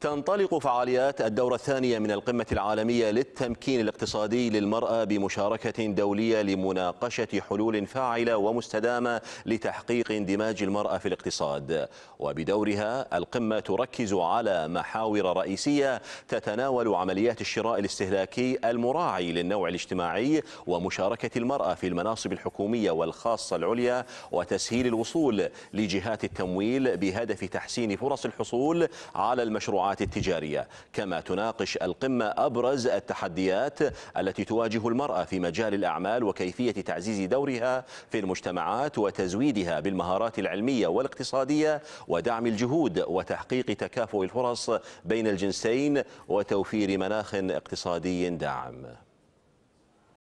تنطلق فعاليات الدورة الثانية من القمة العالمية للتمكين الاقتصادي للمرأة بمشاركة دولية لمناقشة حلول فاعلة ومستدامة لتحقيق اندماج المرأة في الاقتصاد وبدورها القمة تركز على محاور رئيسية تتناول عمليات الشراء الاستهلاكي المراعي للنوع الاجتماعي ومشاركة المرأة في المناصب الحكومية والخاصة العليا وتسهيل الوصول لجهات التمويل بهدف تحسين فرص الحصول على المشروعات الصناعات التجارية كما تناقش القمة أبرز التحديات التي تواجه المرأة في مجال الأعمال وكيفية تعزيز دورها في المجتمعات وتزويدها بالمهارات العلمية والاقتصادية ودعم الجهود وتحقيق تكافؤ الفرص بين الجنسين وتوفير مناخ اقتصادي داعم